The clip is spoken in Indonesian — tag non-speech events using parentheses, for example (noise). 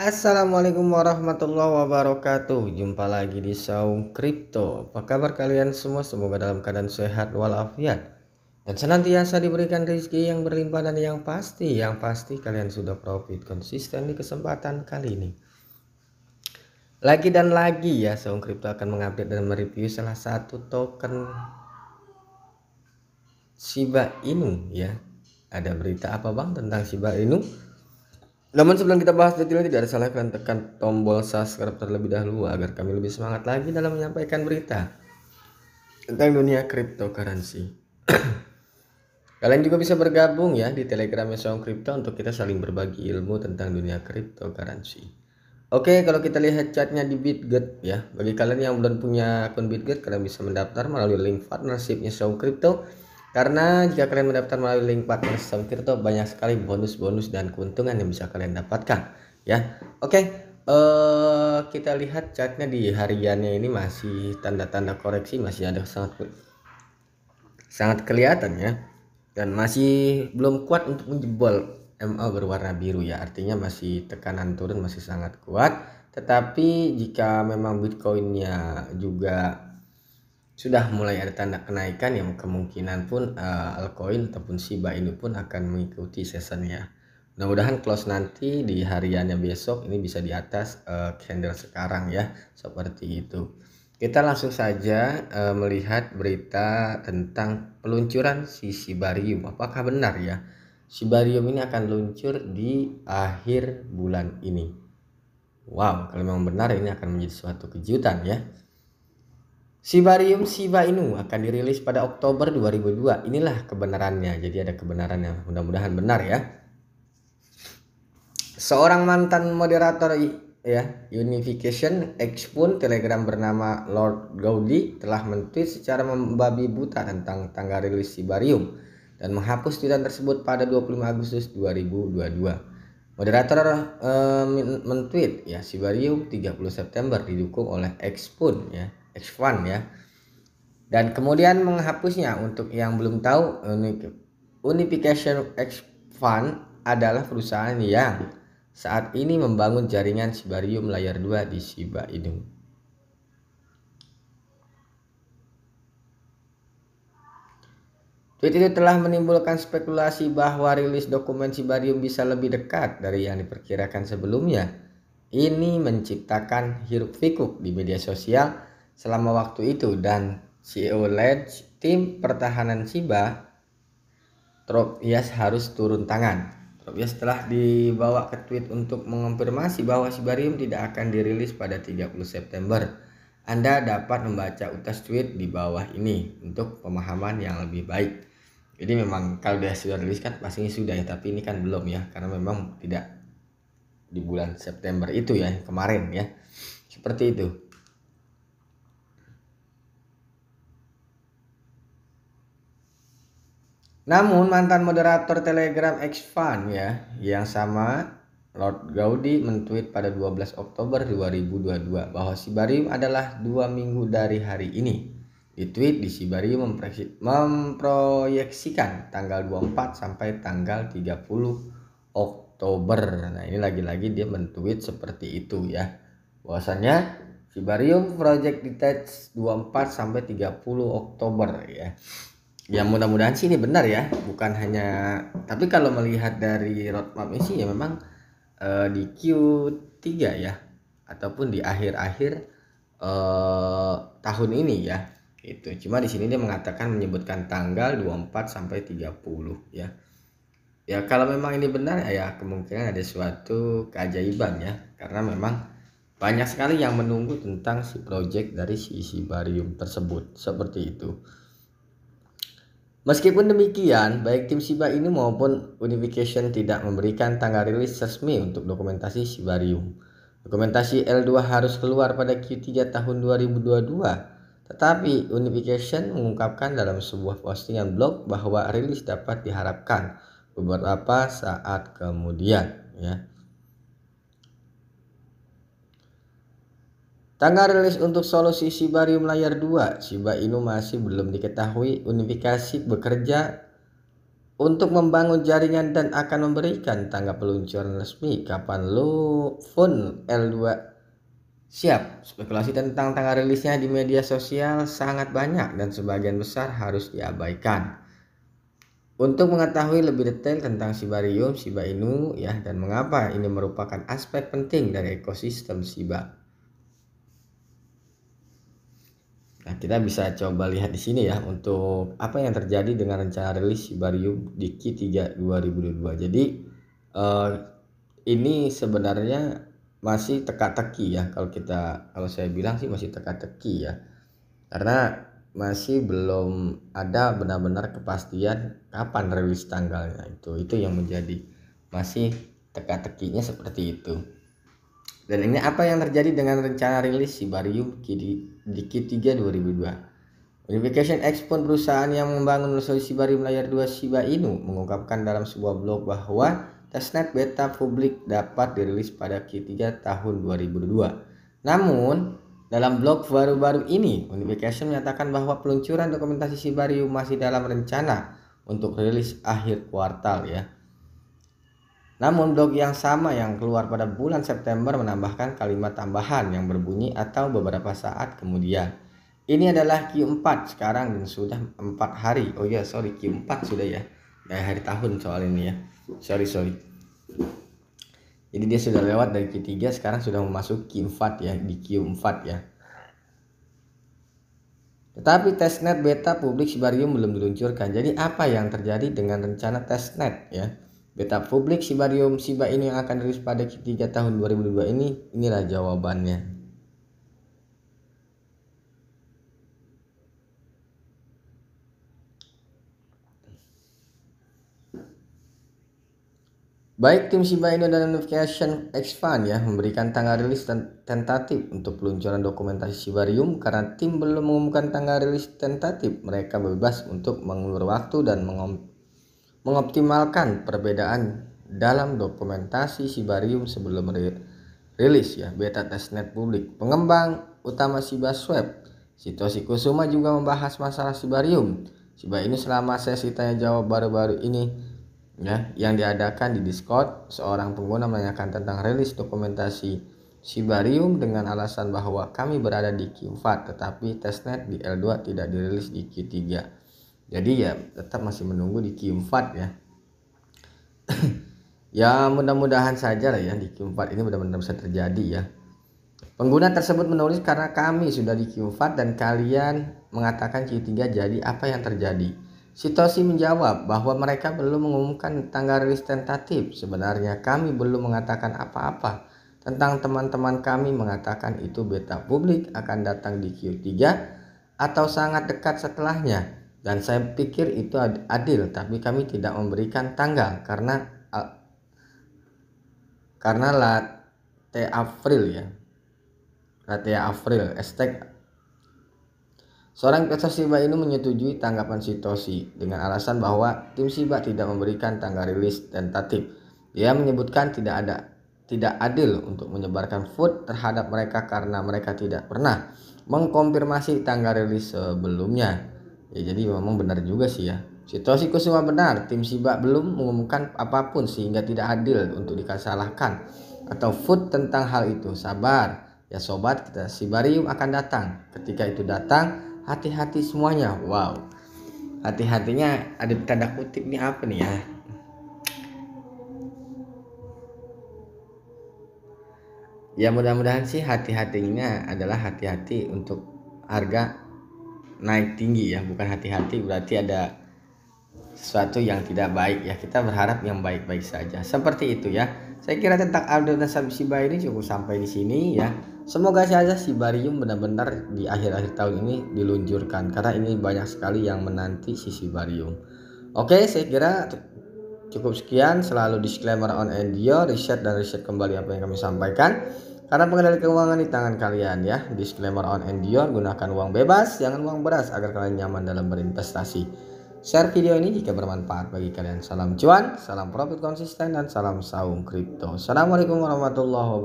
Assalamualaikum warahmatullahi wabarakatuh Jumpa lagi di Saung Kripto Apa kabar kalian semua? Semoga dalam keadaan sehat walafiat Dan senantiasa diberikan rezeki yang berlimpah dan yang pasti Yang pasti kalian sudah profit konsisten di kesempatan kali ini Lagi dan lagi ya Saung Kripto akan mengupdate dan mereview salah satu token Shiba Inu ya Ada berita apa bang tentang Shiba Inu? Namun sebelum kita bahas detailnya tidak ada salahnya kalian tekan tombol subscribe terlebih dahulu agar kami lebih semangat lagi dalam menyampaikan berita tentang dunia cryptocurrency. (clears throat) kalian juga bisa bergabung ya di Telegram Mesong Crypto untuk kita saling berbagi ilmu tentang dunia cryptocurrency. Oke, kalau kita lihat chatnya di Bitget ya. Bagi kalian yang belum punya akun Bitget, kalian bisa mendaftar melalui link partnershipnya Song Crypto karena jika kalian mendaftar melalui link partner kripto banyak sekali bonus-bonus dan keuntungan yang bisa kalian dapatkan ya. Oke, okay. uh, eh, kita lihat chartnya di hariannya ini masih tanda-tanda koreksi masih ada sangat sangat kelihatan ya dan masih belum kuat untuk menjebol MA berwarna biru ya artinya masih tekanan turun masih sangat kuat tetapi jika memang Bitcoinnya juga sudah mulai ada tanda kenaikan yang kemungkinan pun uh, altcoin ataupun Shiba ini pun akan mengikuti seasonnya. Mudah-mudahan close nanti di hariannya besok ini bisa di atas uh, candle sekarang ya seperti itu. Kita langsung saja uh, melihat berita tentang peluncuran si Shibarium. Apakah benar ya? Shibarium ini akan luncur di akhir bulan ini. Wow, kalau memang benar ini akan menjadi suatu kejutan ya. Sibarium Shiba Inu akan dirilis pada Oktober 2002. Inilah kebenarannya. Jadi ada kebenaran yang Mudah-mudahan benar ya. Seorang mantan moderator ya Unification X pun Telegram bernama Lord Gaudi telah mentweet secara membabi buta tentang tanggal rilis Sibarium dan menghapus tweetan tersebut pada 25 Agustus 2022. Moderator eh, mentweet ya Sibarium 30 September didukung oleh X pun ya X1 ya. Dan kemudian menghapusnya untuk yang belum tahu Unification X Fund adalah perusahaan yang saat ini membangun jaringan Sibarium layar 2 di Shiba Inu. Tweet itu telah menimbulkan spekulasi bahwa rilis dokumen Sibarium bisa lebih dekat dari yang diperkirakan sebelumnya. Ini menciptakan hiruk pikuk di media sosial Selama waktu itu dan CEO Ledge tim pertahanan Shiba, Tropias harus turun tangan. Tropias telah dibawa ke tweet untuk mengonfirmasi bahwa Sibarium tidak akan dirilis pada 30 September. Anda dapat membaca utas tweet di bawah ini untuk pemahaman yang lebih baik. Jadi memang kalau dia sudah rilis kan pastinya sudah ya, tapi ini kan belum ya karena memang tidak di bulan September itu ya kemarin ya. Seperti itu. Namun mantan moderator Telegram Xfan ya, yang sama Lord Gaudi mentweet pada 12 Oktober 2022 bahwa Sibarium adalah dua minggu dari hari ini. Di tweet di Sibarium memproyeksikan tanggal 24 sampai tanggal 30 Oktober. Nah ini lagi-lagi dia mentweet seperti itu ya. Bahwasannya Sibarium Project Detach 24 sampai 30 Oktober ya ya hmm. mudah-mudahan sih ini benar ya bukan hanya tapi kalau melihat dari roadmap ini sih ya memang uh, di Q3 ya ataupun di akhir-akhir uh, tahun ini ya itu cuma di sini dia mengatakan menyebutkan tanggal 24 sampai 30 ya ya kalau memang ini benar ya kemungkinan ada suatu keajaiban ya karena memang banyak sekali yang menunggu tentang si project dari si Isibarium tersebut seperti itu Meskipun demikian, baik tim Shiba Inu maupun Unification tidak memberikan tanggal rilis resmi untuk dokumentasi Shibarium. Dokumentasi L2 harus keluar pada Q3 tahun 2022, tetapi Unification mengungkapkan dalam sebuah postingan blog bahwa rilis dapat diharapkan beberapa saat kemudian. Ya. Tanggal rilis untuk solusi sibarium layar 2, Shiba Inu masih belum diketahui. Unifikasi bekerja untuk membangun jaringan dan akan memberikan tanggal peluncuran resmi kapan lo phone L2 siap. Spekulasi tentang tanggal rilisnya di media sosial sangat banyak dan sebagian besar harus diabaikan. Untuk mengetahui lebih detail tentang sibarium Shiba Inu, ya, dan mengapa ini merupakan aspek penting dari ekosistem Shiba. Nah, kita bisa coba lihat di sini ya untuk apa yang terjadi dengan rencana rilis barium di Q3 2022. Jadi eh, ini sebenarnya masih teka-teki ya kalau kita kalau saya bilang sih masih teka-teki ya. Karena masih belum ada benar-benar kepastian kapan rilis tanggalnya itu. Itu yang menjadi masih teka-tekinya seperti itu. Dan ini apa yang terjadi dengan rencana rilis Sibarium di, di Q3 2002. Unification X pun perusahaan yang membangun solusi Sibarium layar 2 Shiba Inu mengungkapkan dalam sebuah blog bahwa testnet beta publik dapat dirilis pada Q3 tahun 2002. Namun, dalam blog baru-baru ini, Unification menyatakan bahwa peluncuran dokumentasi Sibarium masih dalam rencana untuk rilis akhir kuartal ya. Namun blog yang sama yang keluar pada bulan September menambahkan kalimat tambahan yang berbunyi atau beberapa saat kemudian. Ini adalah Q4 sekarang dan sudah 4 hari. Oh ya, sorry Q4 sudah ya. Dari hari tahun soal ini ya. Sorry, sorry. Jadi dia sudah lewat dari Q3 sekarang sudah memasuki Q4 ya, di Q4 ya. Tetapi testnet beta publik Sibarium belum diluncurkan. Jadi apa yang terjadi dengan rencana testnet ya? Beta publik Sibarium Siba ini yang akan rilis pada ketiga tahun 2002 ini, inilah jawabannya. Baik tim Shiba Inu dan notification X Fan ya memberikan tanggal rilis tentatif untuk peluncuran dokumentasi Shibarium karena tim belum mengumumkan tanggal rilis tentatif mereka bebas untuk mengulur waktu dan mengom mengoptimalkan perbedaan dalam dokumentasi Sibarium sebelum rilis ya beta testnet publik. Pengembang utama Siba Swap, Sitoshi Kusuma juga membahas masalah Sibarium. Siba ini selama sesi tanya jawab baru-baru ini ya yang diadakan di Discord, seorang pengguna menanyakan tentang rilis dokumentasi Sibarium dengan alasan bahwa kami berada di Q4 tetapi testnet di L2 tidak dirilis di Q3 jadi ya tetap masih menunggu di Q4 ya (coughs) ya mudah-mudahan saja lah ya di Q4 ini benar-benar bisa terjadi ya pengguna tersebut menulis karena kami sudah di Q4 dan kalian mengatakan Q3 jadi apa yang terjadi Sitosi menjawab bahwa mereka belum mengumumkan tanggal rilis tentatif sebenarnya kami belum mengatakan apa-apa tentang teman-teman kami mengatakan itu beta publik akan datang di Q3 atau sangat dekat setelahnya dan saya pikir itu adil tapi kami tidak memberikan tanggal karena eh, karena latte April ya latte April estek Seorang investor siba ini menyetujui tanggapan Sitoshi dengan alasan bahwa tim siba tidak memberikan tanggal rilis dan tatip. Dia menyebutkan tidak ada tidak adil untuk menyebarkan food terhadap mereka karena mereka tidak pernah mengkonfirmasi tanggal rilis sebelumnya. Ya jadi memang benar juga sih ya. Situasi semua benar, tim Siba belum mengumumkan apapun sehingga tidak adil untuk dikasalahkan atau food tentang hal itu. Sabar ya sobat, kita Sibarium akan datang. Ketika itu datang, hati-hati semuanya. Wow. Hati-hatinya ada tanda kutip nih apa nih ya? Ya mudah-mudahan sih hati-hatinya adalah hati-hati untuk harga naik tinggi ya bukan hati-hati berarti ada sesuatu yang tidak baik ya kita berharap yang baik-baik saja seperti itu ya saya kira tentang Aldo dan Siba ini cukup sampai di sini ya semoga saja barium benar-benar di akhir-akhir tahun ini diluncurkan karena ini banyak sekali yang menanti si Sibarium oke saya kira cukup sekian selalu disclaimer on and riset dan riset kembali apa yang kami sampaikan karena pengendali keuangan di tangan kalian ya. Disclaimer on and your, gunakan uang bebas, jangan uang beras agar kalian nyaman dalam berinvestasi. Share video ini jika bermanfaat bagi kalian. Salam cuan, salam profit konsisten, dan salam saung kripto. Assalamualaikum warahmatullahi wabarakatuh.